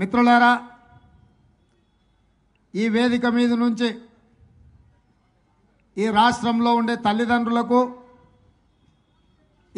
మిత్రులారా ఈ వేదిక మీద నుంచి ఈ రాష్ట్రంలో ఉండే తల్లిదండ్రులకు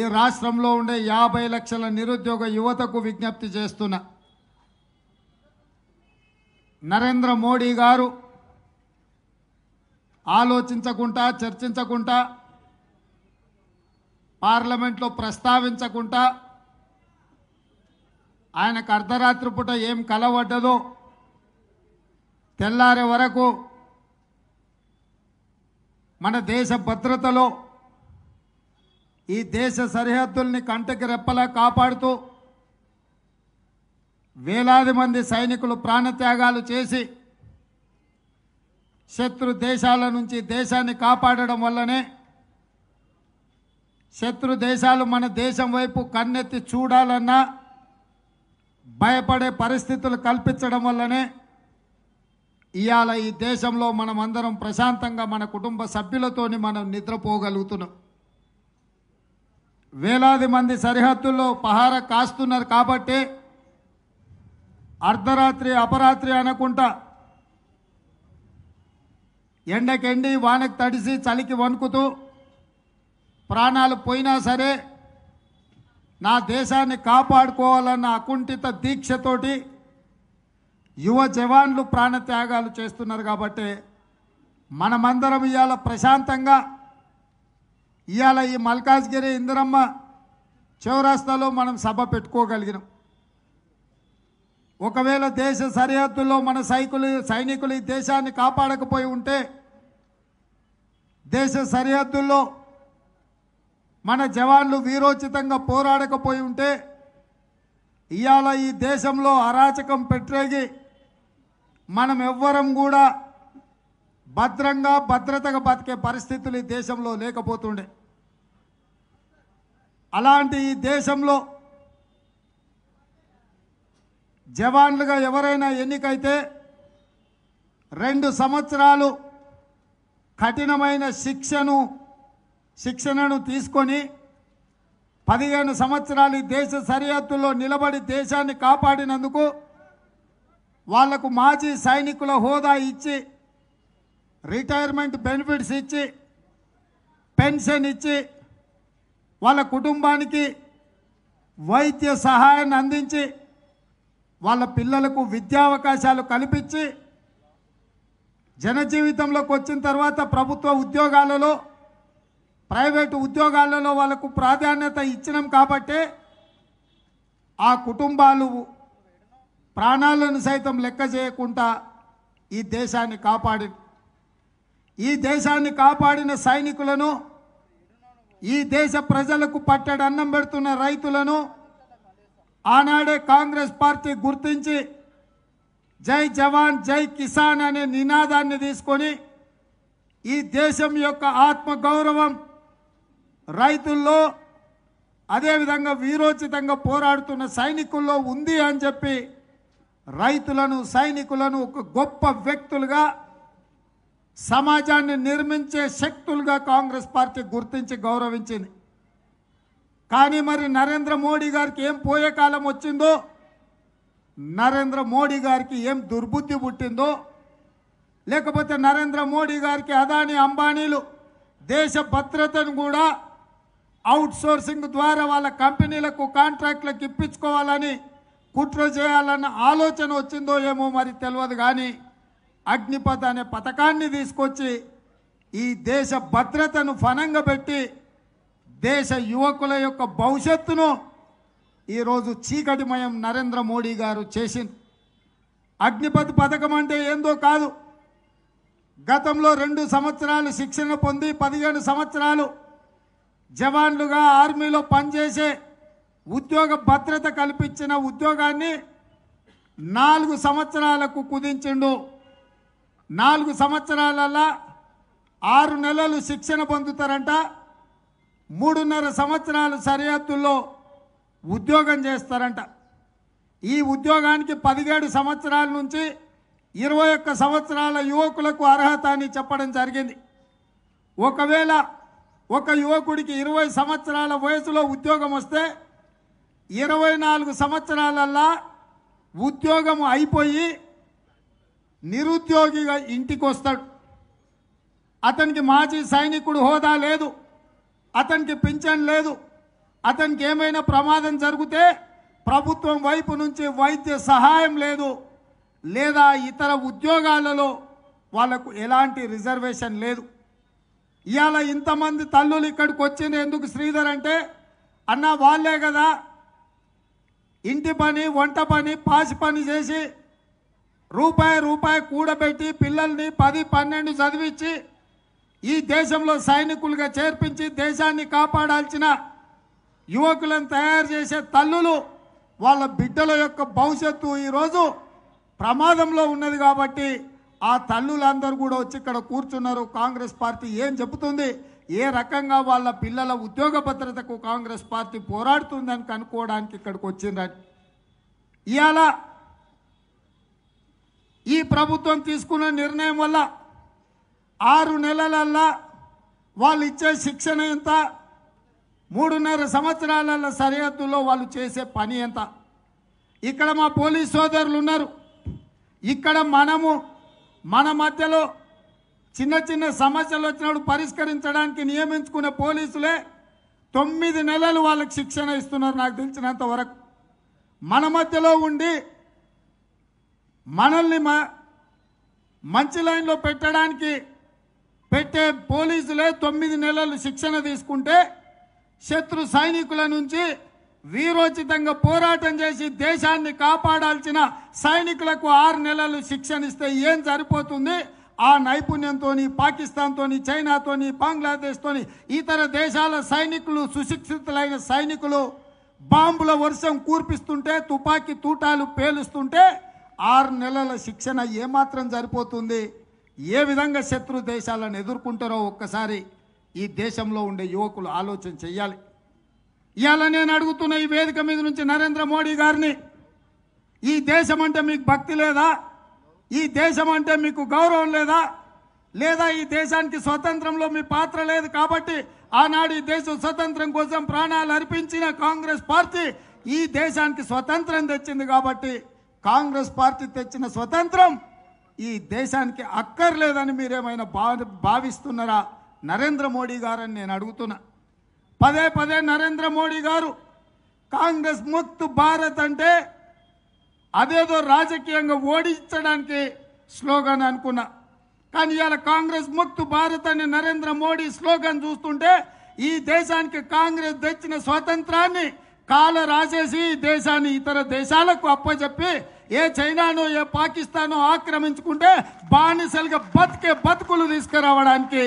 ఈ రాష్ట్రంలో ఉండే యాభై లక్షల నిరుద్యోగ యువతకు విజ్ఞప్తి చేస్తున్నా నరేంద్ర మోడీ గారు ఆలోచించకుండా చర్చించకుండా పార్లమెంట్లో ప్రస్తావించకుండా ఆయనకు అర్ధరాత్రి పూట ఏం కలవడ్డదో తెల్లారే వరకు మన దేశ భద్రతలో ఈ దేశ సరిహద్దుల్ని కంటకి రెప్పలా కాపాడుతూ వేలాది మంది సైనికులు ప్రాణత్యాగాలు చేసి శత్రు దేశాల నుంచి దేశాన్ని కాపాడడం వల్లనే శత్రు దేశాలు మన దేశం వైపు కన్నెత్తి చూడాలన్నా భయపడే పరిస్థితులు కల్పించడం వల్లనే ఇవాళ ఈ దేశంలో మనం అందరం ప్రశాంతంగా మన కుటుంబ సభ్యులతోని మనం నిద్రపోగలుగుతున్నాం వేలాది మంది సరిహద్దుల్లో పహార కాస్తున్నారు కాబట్టి అర్ధరాత్రి అపరాత్రి అనకుండా ఎండకెండి వానకు తడిసి చలికి వణుకుతూ ప్రాణాలు పోయినా సరే నా దేశాన్ని కాపాడుకోవాలన్న అకుంఠిత దీక్షతోటి యువ జవాన్లు ప్రాణత్యాగాలు చేస్తున్నారు కాబట్టి మనమందరం ఇవాళ ప్రశాంతంగా ఇవాళ ఈ మల్కాజ్గిరి ఇందిరమ్మ చౌరాస్తాలో మనం సభ పెట్టుకోగలిగినాం ఒకవేళ దేశ సరిహద్దుల్లో మన సైకులు సైనికులు ఈ దేశాన్ని కాపాడకపోయి ఉంటే దేశ సరిహద్దుల్లో మన జవాన్లు వీరోచితంగా పోరాడకపోయి ఉంటే ఇవాళ ఈ దేశంలో అరాచకం పెట్టేగి మనం ఎవ్వరం కూడా భద్రంగా భద్రతగా బతికే పరిస్థితులు ఈ దేశంలో లేకపోతుండే అలాంటి ఈ దేశంలో జవాన్లుగా ఎవరైనా ఎన్నికైతే రెండు సంవత్సరాలు కఠినమైన శిక్షను శిక్షణను తీసుకొని పదిహేను సంవత్సరాలు దేశ సరిహద్దుల్లో నిలబడి దేశాన్ని కాపాడినందుకు వాళ్లకు మాజీ సైనికుల హోదా ఇచ్చి రిటైర్మెంట్ బెనిఫిట్స్ ఇచ్చి పెన్షన్ ఇచ్చి వాళ్ళ కుటుంబానికి వైద్య సహాయాన్ని అందించి వాళ్ళ పిల్లలకు విద్యావకాశాలు కల్పించి జనజీవితంలోకి వచ్చిన తర్వాత ప్రభుత్వ ఉద్యోగాలలో ప్రైవేటు ఉద్యోగాలలో వాళ్ళకు ప్రాధాన్యత ఇచ్చినాం కాబట్టే ఆ కుటుంబాలు ప్రాణాలను సైతం లెక్క చేయకుండా ఈ దేశాన్ని కాపాడి ఈ దేశాన్ని కాపాడిన సైనికులను ఈ దేశ ప్రజలకు పట్టడి అన్నం పెడుతున్న రైతులను ఆనాడే కాంగ్రెస్ పార్టీ గుర్తించి జై జవాన్ జై కిసాన్ అనే నినాదాన్ని తీసుకొని ఈ దేశం యొక్క ఆత్మగౌరవం రైతుల్లో అదేవిధంగా వీరోచితంగా పోరాడుతున్న సైనికుల్లో ఉంది అని చెప్పి రైతులను సైనికులను ఒక గొప్ప వ్యక్తులుగా సమాజాన్ని నిర్మించే శక్తులుగా కాంగ్రెస్ పార్టీ గుర్తించి గౌరవించింది కానీ మరి నరేంద్ర మోడీ గారికి ఏం పోయే కాలం వచ్చిందో నరేంద్ర మోడీ గారికి ఏం దుర్బుద్ధి పుట్టిందో లేకపోతే నరేంద్ర మోడీ గారికి అదాని అంబానీలు దేశ భద్రతను కూడా అవుట్సోర్సింగ్ ద్వారా వాళ్ళ కంపెనీలకు కాంట్రాక్ట్లకు ఇప్పించుకోవాలని కుట్ర చేయాలన్న ఆలోచన వచ్చిందో ఏమో మరి తెలియదు కానీ అగ్నిపత్ అనే పథకాన్ని తీసుకొచ్చి ఈ దేశ భద్రతను ఫనంగా పెట్టి దేశ యువకుల యొక్క భవిష్యత్తును ఈరోజు చీకటిమయం నరేంద్ర మోడీ గారు చేసింది అగ్నిపత్ పథకం అంటే ఏందో కాదు గతంలో రెండు సంవత్సరాలు శిక్షణ పొంది పదిహేను సంవత్సరాలు జవాన్లుగా ఆర్మీలో పనిచేసే ఉద్యోగ భద్రత కల్పించిన ఉద్యోగాన్ని నాలుగు సంవత్సరాలకు కుదించిండు నాలుగు సంవత్సరాలలో ఆరు నెలలు శిక్షణ పొందుతారంట మూడున్నర సంవత్సరాలు సరిహద్దుల్లో ఉద్యోగం చేస్తారంట ఈ ఉద్యోగానికి పదిహేడు సంవత్సరాల నుంచి ఇరవై ఒక్క సంవత్సరాల యువకులకు అర్హత అని చెప్పడం జరిగింది ఒకవేళ ఒక యువకుడికి ఇరవై సంవత్సరాల వయసులో ఉద్యోగం వస్తే ఇరవై నాలుగు సంవత్సరాలల్లా ఉద్యోగం అయిపోయి నిరుద్యోగిగా ఇంటికి వస్తాడు అతనికి మాజీ సైనికుడు హోదా లేదు అతనికి పింఛన్ లేదు అతనికి ఏమైనా ప్రమాదం జరిగితే ప్రభుత్వం వైపు నుంచి వైద్య సహాయం లేదు లేదా ఇతర ఉద్యోగాలలో వాళ్లకు ఎలాంటి రిజర్వేషన్ లేదు ఇవాళ ఇంతమంది తల్లులు ఇక్కడికి వచ్చింది ఎందుకు శ్రీధర్ అంటే అన్న వాళ్ళే కదా ఇంటి పని వంట పని పాసి పని చేసి రూపాయి రూపాయి కూడబెట్టి పిల్లల్ని పది పన్నెండు చదివించి ఈ దేశంలో సైనికులుగా చేర్పించి దేశాన్ని కాపాడాల్సిన యువకులను తయారు చేసే తల్లులు వాళ్ళ బిడ్డల యొక్క భవిష్యత్తు ఈరోజు ప్రమాదంలో ఉన్నది కాబట్టి ఆ తల్లులందరూ కూడా వచ్చి ఇక్కడ కూర్చున్నారు కాంగ్రెస్ పార్టీ ఏం చెబుతుంది ఏ రకంగా వాళ్ళ పిల్లల ఉద్యోగ భద్రతకు కాంగ్రెస్ పార్టీ పోరాడుతుందని కనుక్కోవడానికి ఇక్కడికి వచ్చిందని ఇవాళ ఈ ప్రభుత్వం తీసుకున్న నిర్ణయం వల్ల ఆరు నెలలల్లా వాళ్ళు ఇచ్చే శిక్షణ ఎంత మూడున్నర సంవత్సరాల సరిహద్దులో వాళ్ళు చేసే పని ఎంత ఇక్కడ మా పోలీస్ సోదరులు ఉన్నారు ఇక్కడ మనము మన మధ్యలో చిన్న చిన్న సమస్యలు వచ్చినప్పుడు పరిష్కరించడానికి నియమించుకునే పోలీసులే తొమ్మిది నెలలు వాళ్ళకి శిక్షణ ఇస్తున్నారు నాకు తెలిసినంత వరకు మన మధ్యలో ఉండి మనల్ని మంచి లైన్లో పెట్టడానికి పెట్టే పోలీసులే తొమ్మిది నెలలు శిక్షణ తీసుకుంటే శత్రు సైనికుల నుంచి వీరోచితంగా పోరాటం చేసి దేశాన్ని కాపాడాల్సిన సైనికులకు ఆరు నెలలు శిక్షణిస్తే ఏం సరిపోతుంది ఆ నైపుణ్యంతోని పాకిస్తాన్తోని చైనాతోని బంగ్లాదేశ్తోని ఇతర దేశాల సైనికులు సుశిక్షితులైన సైనికులు బాంబుల వర్షం కూర్పిస్తుంటే తుపాకీ తూటాలు పేలుస్తుంటే ఆరు నెలల శిక్షణ ఏమాత్రం సరిపోతుంది ఏ విధంగా శత్రు దేశాలను ఎదుర్కొంటారో ఒక్కసారి ఈ దేశంలో ఉండే యువకులు ఆలోచన చేయాలి ఇవాళ నేను అడుగుతున్న ఈ వేదిక మీద నుంచి నరేంద్ర మోడీ గారిని ఈ దేశం అంటే మీకు భక్తి లేదా ఈ దేశం అంటే మీకు గౌరవం లేదా లేదా ఈ దేశానికి స్వతంత్రంలో మీ పాత్ర లేదు కాబట్టి ఆనాడు ఈ దేశం స్వతంత్రం కోసం ప్రాణాలు అర్పించిన కాంగ్రెస్ పార్టీ ఈ దేశానికి స్వతంత్రం తెచ్చింది కాబట్టి కాంగ్రెస్ పార్టీ తెచ్చిన స్వతంత్రం ఈ దేశానికి అక్కర్లేదని మీరేమైనా భావిస్తున్నారా నరేంద్ర మోడీ గారని నేను అడుగుతున్నా పదే పదే నరేంద్ర మోడీ గారు కాంగ్రెస్ ముక్త్ భారత్ అంటే అదేదో రాజకీయంగా ఓడించడానికి స్లోగన్ అనుకున్నా కానీ ఇవాళ కాంగ్రెస్ ముక్త్ భారత్ అనే నరేంద్ర మోడీ స్లోగన్ చూస్తుంటే ఈ దేశానికి కాంగ్రెస్ తెచ్చిన స్వాతంత్రాన్ని కాల రాసేసి దేశాన్ని ఇతర దేశాలకు అప్పచెప్పి ఏ చైనానో ఏ పాకిస్తానో ఆక్రమించుకుంటే బానిసలుగా బతికే బతుకులు తీసుకురావడానికి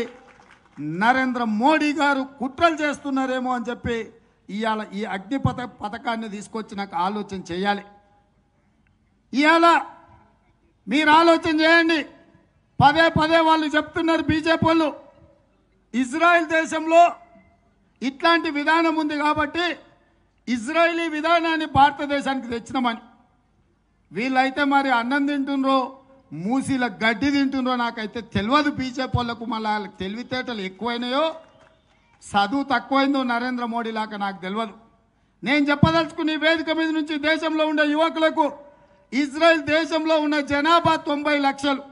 నరేంద్ర మోడీ గారు కుట్రలు చేస్తున్నారేమో అని చెప్పి ఇవాళ ఈ అగ్ని పథ పథకాన్ని తీసుకొచ్చి నాకు ఆలోచన చేయాలి ఇవాళ మీరు ఆలోచన చేయండి పదే పదే వాళ్ళు చెప్తున్నారు బీజేపీ వాళ్ళు ఇజ్రాయెల్ దేశంలో ఇట్లాంటి విధానం ఉంది కాబట్టి ఇజ్రాయలీ విధానాన్ని భారతదేశానికి తెచ్చినామని వీళ్ళైతే మరి అన్నం తింటున్నారు మూసీల గడ్డి తింటుందో నాకైతే తెలియదు బీజేపీ వాళ్ళకు మళ్ళీ తెలివితేటలు ఎక్కువైనాయో చదువు తక్కువైందో నరేంద్ర మోడీ లాగా నాకు తెలియదు నేను చెప్పదలుచుకుని వేదిక మీద నుంచి దేశంలో ఉండే యువకులకు ఇజ్రాయెల్ దేశంలో ఉన్న జనాభా తొంభై లక్షలు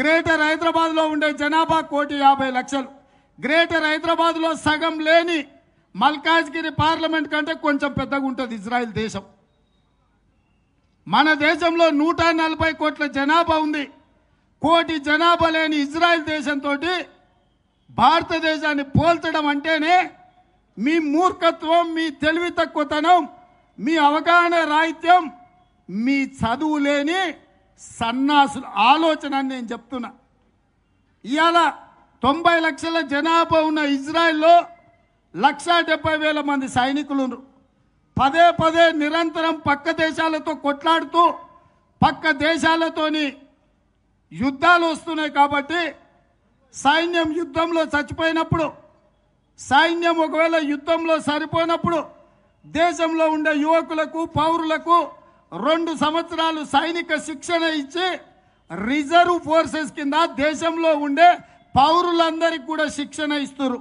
గ్రేటర్ హైదరాబాద్లో ఉండే జనాభా కోటి యాభై లక్షలు గ్రేటర్ హైదరాబాద్లో సగం లేని మల్కాజ్గిరి పార్లమెంట్ కంటే కొంచెం పెద్దగా ఉంటుంది ఇజ్రాయెల్ దేశం మన దేశంలో నూట నలభై కోట్ల జనాభా ఉంది కోటి జనాభా లేని ఇజ్రాయెల్ దేశంతో భారతదేశాన్ని పోల్చడం అంటేనే మీ మూర్ఖత్వం మీ తెలివి తక్కువతనం మీ అవగాహన రాహిత్యం మీ చదువు లేని సన్నాసు ఆలోచన అని నేను చెప్తున్నా ఇవాళ తొంభై లక్షల జనాభా ఉన్న ఇజ్రాయెల్లో లక్షా డెబ్బై వేల మంది సైనికులు పదే పదే నిరంతరం పక్క దేశాలతో కొట్లాడుతూ పక్క దేశాలతోని యుద్ధాలు వస్తున్నాయి కాబట్టి సైన్యం యుద్ధంలో చచ్చిపోయినప్పుడు సైన్యం ఒకవేళ యుద్ధంలో సరిపోయినప్పుడు దేశంలో ఉండే యువకులకు పౌరులకు రెండు సంవత్సరాలు సైనిక శిక్షణ ఇచ్చి రిజర్వ్ ఫోర్సెస్ కింద దేశంలో ఉండే పౌరులందరికీ కూడా శిక్షణ ఇస్తున్నారు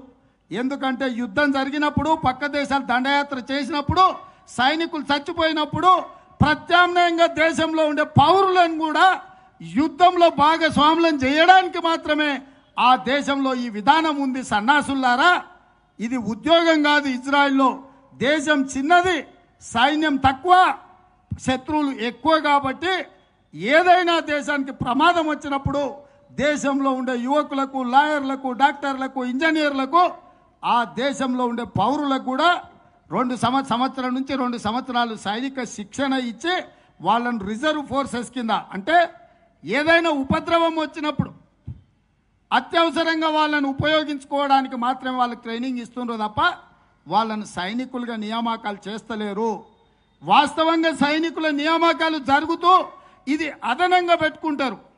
ఎందుకంటే యుద్ధం జరిగినప్పుడు పక్క దేశాలు దండయాత్ర చేసినప్పుడు సైనికులు చచ్చిపోయినప్పుడు ప్రత్యామ్నాయంగా దేశంలో ఉండే పౌరులను కూడా యుద్ధంలో భాగస్వాములను చేయడానికి మాత్రమే ఆ దేశంలో ఈ విధానం ఉంది సన్నాసుల్లారా ఇది ఉద్యోగం కాదు ఇజ్రాయిల్లో దేశం చిన్నది సైన్యం తక్కువ శత్రువులు ఎక్కువ కాబట్టి ఏదైనా దేశానికి ప్రమాదం వచ్చినప్పుడు దేశంలో ఉండే యువకులకు లాయర్లకు డాక్టర్లకు ఇంజనీర్లకు ఆ దేశంలో ఉండే పౌరులకు కూడా రెండు సంవత్సరం నుంచి రెండు సంవత్సరాలు సైనిక శిక్షణ ఇచ్చి వాళ్ళను రిజర్వ్ ఫోర్సెస్ కింద అంటే ఏదైనా ఉపద్రవం వచ్చినప్పుడు అత్యవసరంగా వాళ్ళను ఉపయోగించుకోవడానికి మాత్రమే వాళ్ళకి ట్రైనింగ్ ఇస్తుండ్రు తప్ప వాళ్ళను సైనికులుగా నియామకాలు చేస్తలేరు వాస్తవంగా సైనికుల నియామకాలు జరుగుతూ ఇది అదనంగా పెట్టుకుంటారు